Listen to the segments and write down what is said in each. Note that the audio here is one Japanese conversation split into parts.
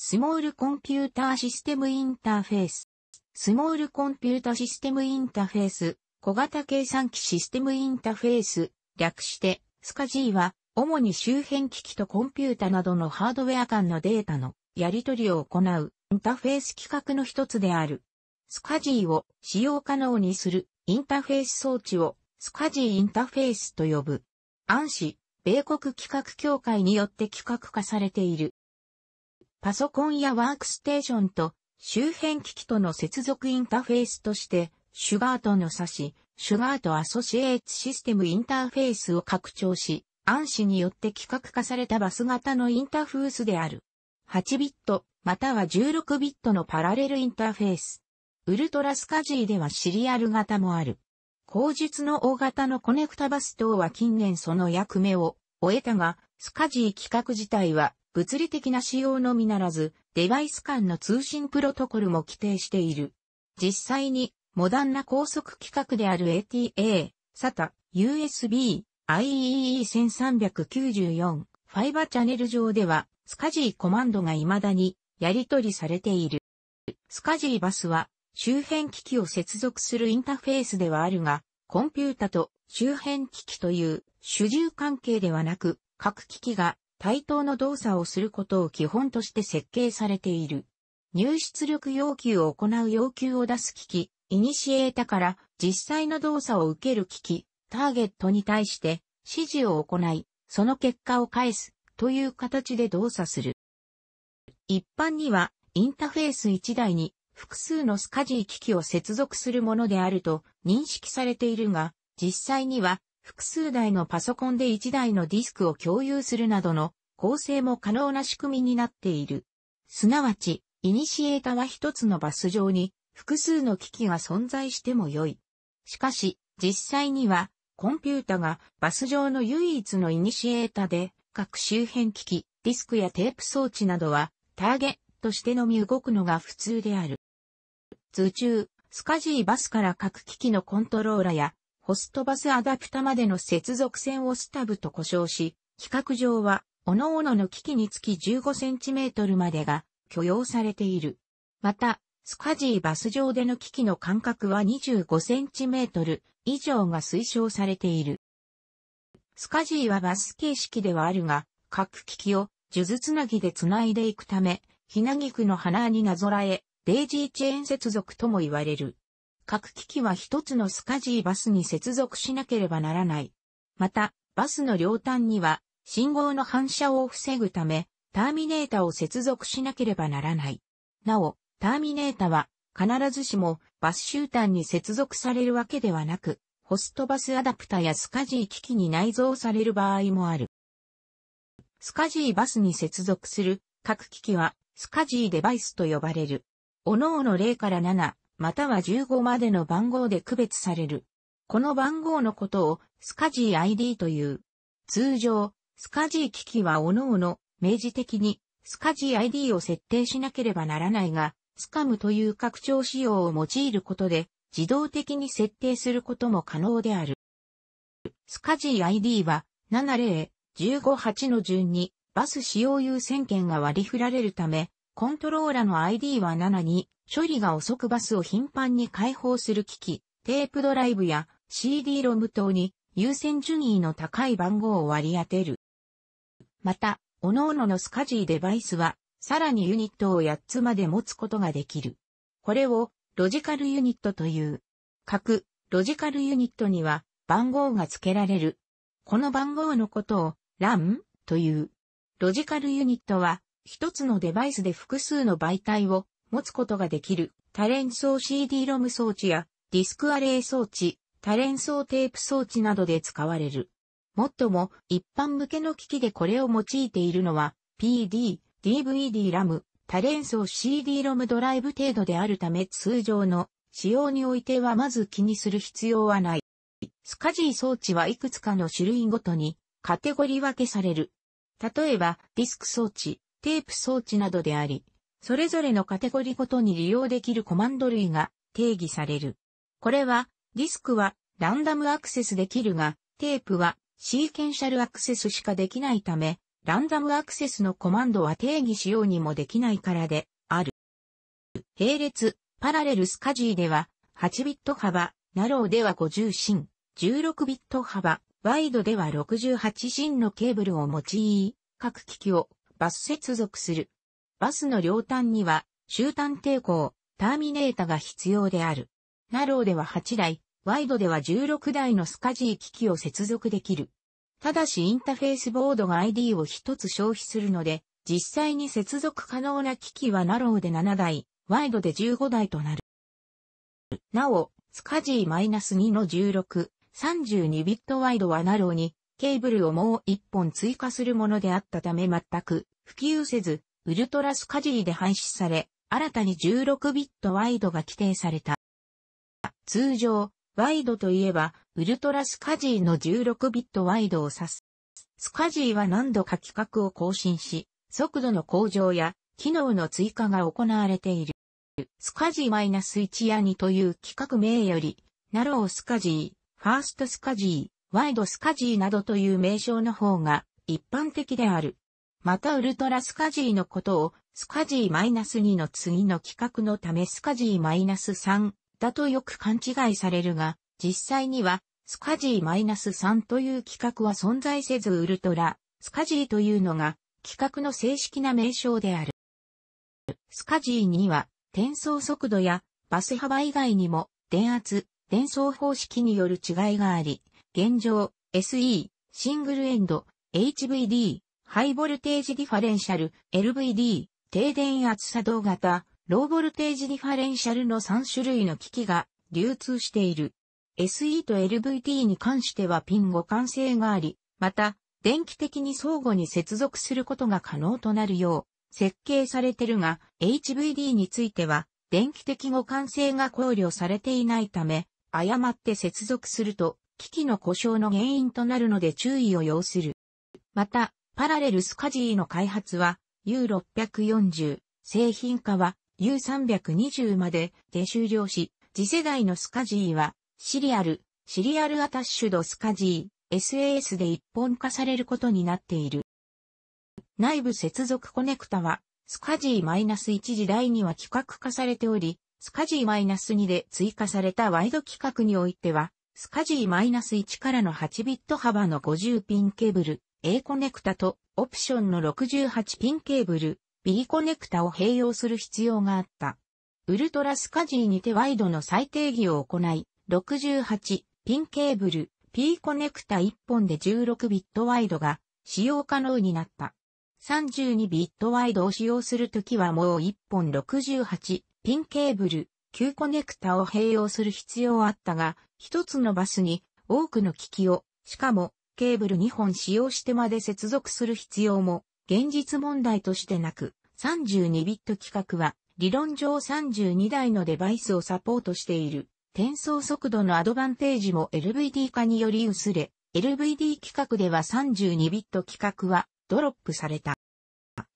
スモールコンピューターシステムインターフェース。スモールコンピュータシステムインターフェース、小型計算機システムインターフェース、略して、スカ G は、主に周辺機器とコンピュータなどのハードウェア間のデータのやり取りを行うインターフェース規格の一つである。スカ G を使用可能にするインターフェース装置をスカ G インターフェースと呼ぶ。暗視、米国規格協会によって規格化されているパソコンやワークステーションと周辺機器との接続インターフェースとして、シュガートの差し、シュガートアソシエイツシステムインターフェースを拡張し、暗視によって規格化されたバス型のインターフースである。8ビット、または16ビットのパラレルインターフェース。ウルトラスカジーではシリアル型もある。後述の大型のコネクタバス等は近年その役目を終えたが、スカジー規格自体は物理的な仕様のみならず、デバイス間の通信プロトコルも規定している。実際に、モダンな高速規格である ATA、SATA、USB、IEE1394、ファイバーチャンネル上では、スカジーコマンドが未だに、やり取りされている。スカジーバスは、周辺機器を接続するインターフェースではあるが、コンピュータと周辺機器という主従関係ではなく、各機器が対等の動作をすることを基本として設計されている。入出力要求を行う要求を出す機器、イニシエータから実際の動作を受ける機器、ターゲットに対して指示を行い、その結果を返すという形で動作する。一般にはインターフェース1台に複数のスカジー機器を接続するものであると認識されているが、実際には複数台のパソコンで1台のディスクを共有するなどの構成も可能な仕組みになっている。すなわち、イニシエータは一つのバス上に複数の機器が存在しても良い。しかし、実際には、コンピュータがバス上の唯一のイニシエータで、各周辺機器、ディスクやテープ装置などは、ターゲットしてのみ動くのが普通である。通中、スカジーバスから各機器のコントローラやホストバスアダプタまでの接続線をスタブと呼称し、比較上は、各々の機器につき 15cm までが許容されている。また、スカジーバス上での機器の間隔は 25cm 以上が推奨されている。スカジーはバス形式ではあるが、各機器を数珠つなぎでつないでいくため、ひなぎくの花になぞらえ、デイジーチェーン接続とも言われる。各機器は一つのスカジーバスに接続しなければならない。また、バスの両端には、信号の反射を防ぐため、ターミネータを接続しなければならない。なお、ターミネータは、必ずしもバス集団に接続されるわけではなく、ホストバスアダプタやスカジー機器に内蔵される場合もある。スカジーバスに接続する各機器は、スカジーデバイスと呼ばれる。おの0から7、または15までの番号で区別される。この番号のことをスカジー ID という。通常、スカジー機器は各々、明示的にスカジー ID を設定しなければならないが、スカムという拡張仕様を用いることで、自動的に設定することも可能である。スカジー ID は、70-158の順に、バス使用優先権が割り振られるため、コントローラの ID は72、処理が遅くバスを頻繁に開放する機器、テープドライブや CD ロム等に優先順位の高い番号を割り当てる。また、各々のスカジーデバイスは、さらにユニットを8つまで持つことができる。これを、ロジカルユニットという。各、ロジカルユニットには、番号が付けられる。この番号のことを、LAN という。ロジカルユニットは、一つのデバイスで複数の媒体を持つことができる多連装 CD-ROM 装置やディスクアレイ装置、多連装テープ装置などで使われる。もっとも一般向けの機器でこれを用いているのは PD、DVD ラム、多連装 CD-ROM ドライブ程度であるため通常の使用においてはまず気にする必要はない。スカジー装置はいくつかの種類ごとにカテゴリ分けされる。例えばディスク装置、テープ装置などであり、それぞれのカテゴリごとに利用できるコマンド類が定義される。これは、ディスクはランダムアクセスできるが、テープはシーケンシャルアクセスしかできないため、ランダムアクセスのコマンドは定義しようにもできないからである。並列、パラレルスカジーでは、8ビット幅、ナローでは50ン、16ビット幅、ワイドでは68ンのケーブルを用い、各機器をバス接続する。バスの両端には、終端抵抗、ターミネータが必要である。ナローでは8台、ワイドでは16台のスカジー機器を接続できる。ただしインタフェースボードが ID を一つ消費するので、実際に接続可能な機器はナローで7台、ワイドで15台となる。なお、スカジー -2 の16、32ビットワイドはナローにケーブルをもう1本追加するものであったため全く普及せず、ウルトラスカジーで廃止され、新たに16ビットワイドが規定された。通常、ワイドといえば、ウルトラスカジーの16ビットワイドを指す。スカジーは何度か規格を更新し、速度の向上や機能の追加が行われている。スカジー -1 や2という規格名より、ナロースカジー、ファーストスカジー、ワイドスカジーなどという名称の方が一般的である。またウルトラスカジーのことを、スカジー -2 の次の企画のためスカジー -3 だとよく勘違いされるが、実際には、スカジー -3 という企画は存在せずウルトラ、スカジーというのが、企画の正式な名称である。スカジーには、転送速度やバス幅以外にも、電圧、転送方式による違いがあり、現状、SE、シングルエンド、HVD、ハイボルテージディファレンシャル、LVD、低電圧作動型、ローボルテージディファレンシャルの3種類の機器が流通している。SE と LVT に関してはピン互換性があり、また、電気的に相互に接続することが可能となるよう設計されているが、HVD については、電気的互換性が考慮されていないため、誤って接続すると、機器の故障の原因となるので注意を要する。また、パラレルスカジーの開発は U640、製品化は U320 までで終了し、次世代のスカジーはシリアル、シリアルアタッシュドスカジー、SAS で一本化されることになっている。内部接続コネクタは、スカジー -1 時代には規格化されており、スカジー -2 で追加されたワイド規格においては、スカジー -1 からの8ビット幅の50ピンケーブル、A コネクタとオプションの68ピンケーブル B コネクタを併用する必要があった。ウルトラスカジーにてワイドの再定義を行い、68ピンケーブル P コネクタ1本で16ビットワイドが使用可能になった。32ビットワイドを使用するときはもう1本68ピンケーブル Q コネクタを併用する必要あったが、一つのバスに多くの機器を、しかもケーブル2本使用してまで接続する必要も現実問題としてなく、32ビット規格は理論上32台のデバイスをサポートしている。転送速度のアドバンテージも LVD 化により薄れ、LVD 規格では32ビット規格はドロップされた。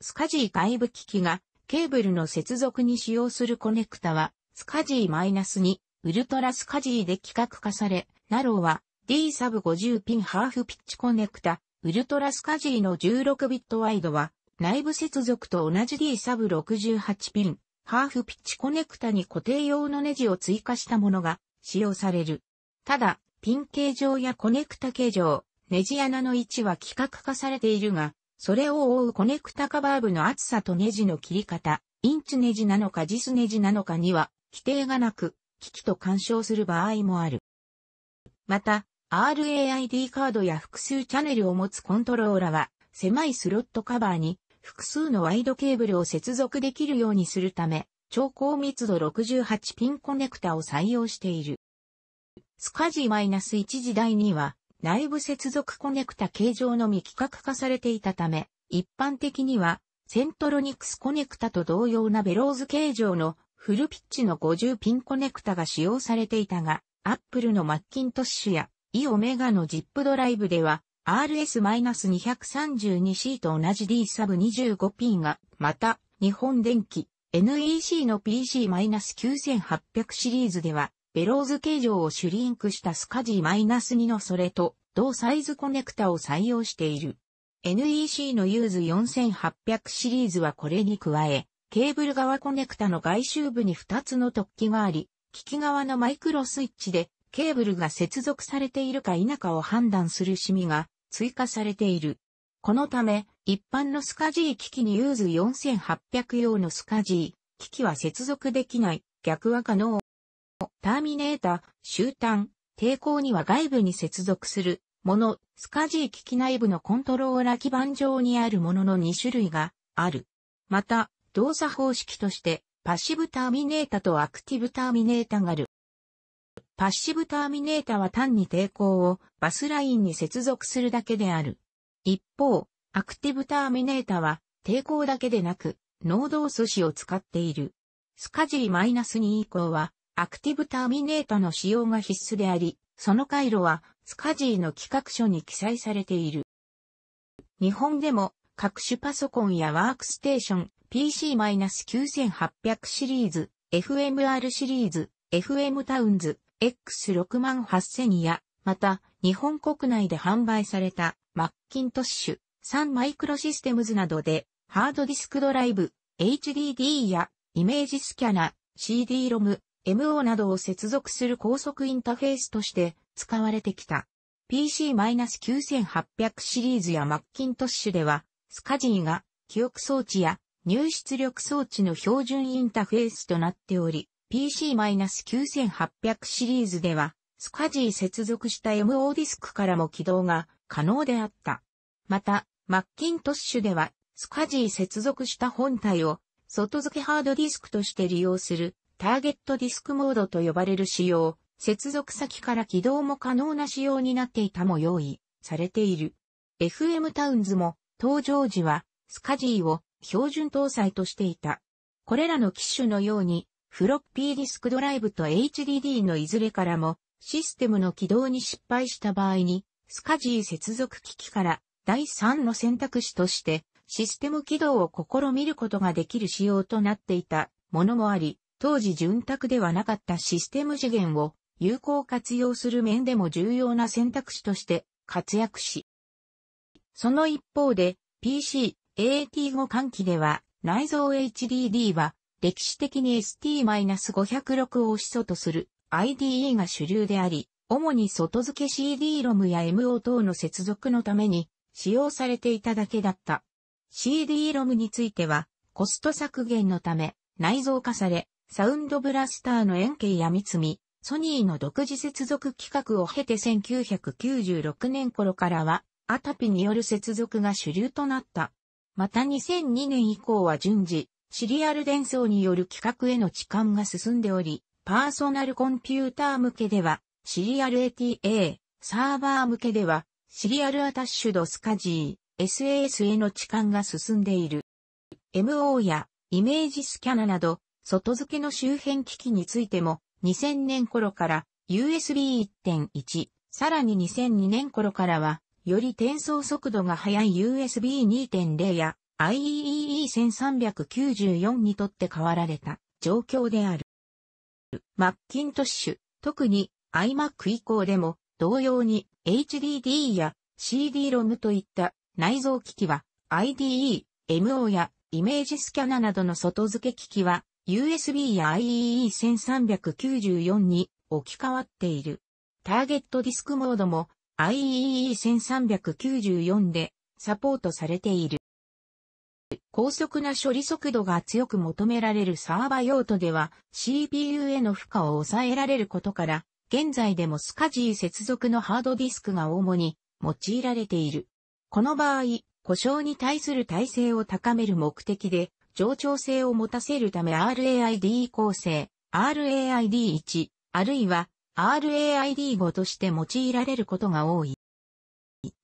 スカジー外部機器がケーブルの接続に使用するコネクタはスカジー -2 ウルトラスカジーで規格化され、ナローは D サブ50ピンハーフピッチコネクタ、ウルトラスカジーの16ビットワイドは、内部接続と同じ D サブ68ピン、ハーフピッチコネクタに固定用のネジを追加したものが使用される。ただ、ピン形状やコネクタ形状、ネジ穴の位置は規格化されているが、それを覆うコネクタカバー部の厚さとネジの切り方、インチネジなのかジスネジなのかには規定がなく、機器と干渉する場合もある。また、RAID カードや複数チャンネルを持つコントローラは、狭いスロットカバーに複数のワイドケーブルを接続できるようにするため、超高密度68ピンコネクタを採用している。スカジ -1 時代には、内部接続コネクタ形状のみ規格化されていたため、一般的には、セントロニクスコネクタと同様なベローズ形状のフルピッチの50ピンコネクタが使用されていたが、アップルのマッキントッシュやイオメガのジップドライブでは RS-232C と同じ D サブ 25P が、また、日本電機 NEC の PC-9800 シリーズでは、ベローズ形状をシュリンクしたスカジー -2 のそれと同サイズコネクタを採用している。NEC のユーズ4800シリーズはこれに加え、ケーブル側コネクタの外周部に2つの突起があり、機器側のマイクロスイッチでケーブルが接続されているか否かを判断するシミが追加されている。このため、一般のスカジー機器にユーズ4800用のスカジー機器は接続できない、逆は可能。ターミネータ、終端、抵抗には外部に接続するもの、スカジー機器内部のコントローラ基板上にあるものの2種類がある。また、動作方式として、パッシブターミネータとアクティブターミネータがある。パッシブターミネータは単に抵抗をバスラインに接続するだけである。一方、アクティブターミネータは抵抗だけでなく、能動素子を使っている。スカジー -2 以降は、アクティブターミネータの使用が必須であり、その回路は、スカジーの企画書に記載されている。日本でも、各種パソコンやワークステーション、PC-9800 シリーズ、FMR シリーズ、FM タウンズ、X68000 や、また、日本国内で販売された、マッキントッシュ、サンマイクロシステムズなどで、ハードディスクドライブ、HDD や、イメージスキャナ、CD-ROM、MO などを接続する高速インターフェースとして使われてきた。PC-9800 シリーズやマッキントッシュでは、スカジーが記憶装置や入出力装置の標準インターフェースとなっており、PC-9800 シリーズでは、スカジー接続した MO ディスクからも起動が可能であった。また、マッキントッシュでは、スカジー接続した本体を外付けハードディスクとして利用するターゲットディスクモードと呼ばれる仕様、接続先から起動も可能な仕様になっていたも用意されている。FM タウンズも登場時はスカジーを標準搭載としていた。これらの機種のようにフロッピーディスクドライブと HDD のいずれからもシステムの起動に失敗した場合にスカジー接続機器から第3の選択肢としてシステム起動を試みることができる仕様となっていたものもあり、当時潤沢ではなかったシステム次元を有効活用する面でも重要な選択肢として活躍し、その一方で PC、AT5 換機では内蔵 HDD は歴史的に ST-506 を始祖とする IDE が主流であり、主に外付け CD-ROM や MO 等の接続のために使用されていただけだった。CD-ROM については、コスト削減のため内蔵化され、サウンドブラスターの円形や三つみ、ソニーの独自接続規格を経て1996年頃からは、アタピによる接続が主流となった。また2002年以降は順次、シリアル伝送による企画への置換が進んでおり、パーソナルコンピューター向けでは、シリアル ATA、サーバー向けでは、シリアルアタッシュドスカジー、SAS への置換が進んでいる。MO やイメージスキャナなど、外付けの周辺機器についても、2000年頃から USB1.1、さらに2002年頃からは、より転送速度が速い USB2.0 や IEEE1394 にとって変わられた状況である。マッキントッシュ、特に iMac 以降でも同様に HDD や CD-ROM といった内蔵機器は IDE、MO やイメージスキャナなどの外付け機器は USB や IEE1394 に置き換わっている。ターゲットディスクモードも IEE1394 でサポートされている。高速な処理速度が強く求められるサーバ用途では CPU への負荷を抑えられることから、現在でもスカジー接続のハードディスクが主に用いられている。この場合、故障に対する耐性を高める目的で、冗長性を持たせるため RAID 構成、RAID1、あるいは RAID5 として用いられることが多い。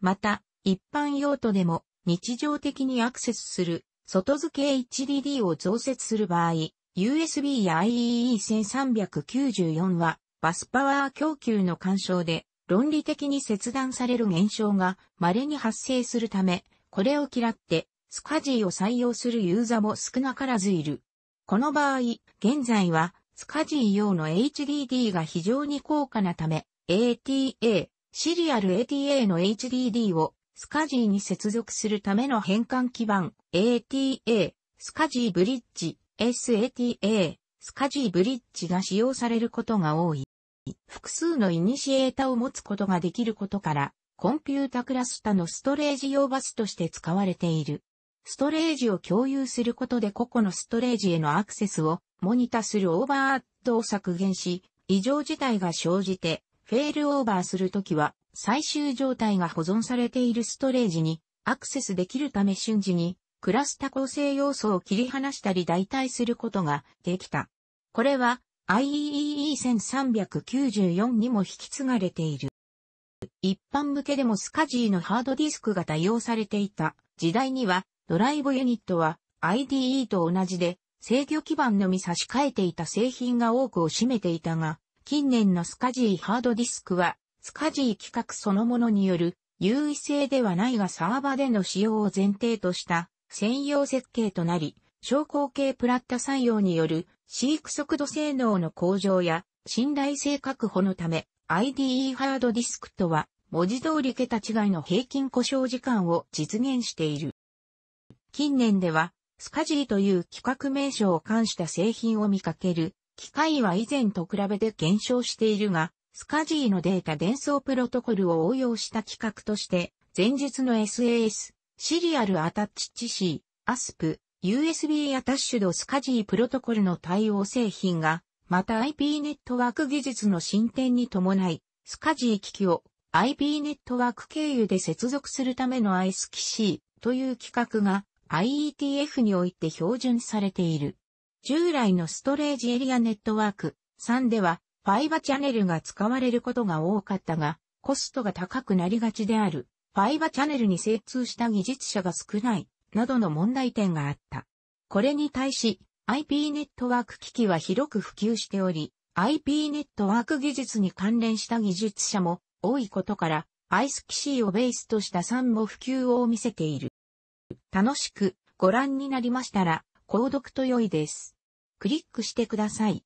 また、一般用途でも日常的にアクセスする、外付け HDD を増設する場合、USB や IEE1394 は、バスパワー供給の干渉で、論理的に切断される現象が稀に発生するため、これを嫌って、スカジーを採用するユーザーも少なからずいる。この場合、現在は、スカジー用の HDD が非常に高価なため、ATA、シリアル ATA の HDD をスカジーに接続するための変換基盤 ATA、スカジーブリッジ SATA、スカジーブリッジが使用されることが多い。複数のイニシエータを持つことができることから、コンピュータクラスタのストレージ用バスとして使われている。ストレージを共有することで個々のストレージへのアクセスをモニタするオーバーアットを削減し、異常事態が生じてフェールオーバーするときは最終状態が保存されているストレージにアクセスできるため瞬時にクラスタ構成要素を切り離したり代替することができた。これは IEEE1394 にも引き継がれている。一般向けでもスカジーのハードディスクが多用されていた時代にはドライブユニットは IDE と同じで制御基盤のみ差し替えていた製品が多くを占めていたが、近年のスカジーハードディスクはスカジー規格そのものによる優位性ではないがサーバでの使用を前提とした専用設計となり、昇降系プラッタ採用による飼育速度性能の向上や信頼性確保のため IDE ハードディスクとは文字通り桁違いの平均故障時間を実現している。近年ではスカジーという規格名称を冠した製品を見かける機械は以前と比べて減少しているが、スカジーのデータ伝送プロトコルを応用した企画として、前述の SAS、シリアルアタッチ c シー、ASP、USB アタッシュドスカジープロトコルの対応製品が、また IP ネットワーク技術の進展に伴い、スカジー機器を IP ネットワーク経由で接続するための ISKC という規格が IETF において標準されている。従来のストレージエリアネットワーク3ではファイバチャネルが使われることが多かったが、コストが高くなりがちである、ファイバチャネルに精通した技術者が少ない、などの問題点があった。これに対し、IP ネットワーク機器は広く普及しており、IP ネットワーク技術に関連した技術者も多いことから、i s シ c をベースとした3も普及を見せている。楽しくご覧になりましたら、購読と良いです。クリックしてください。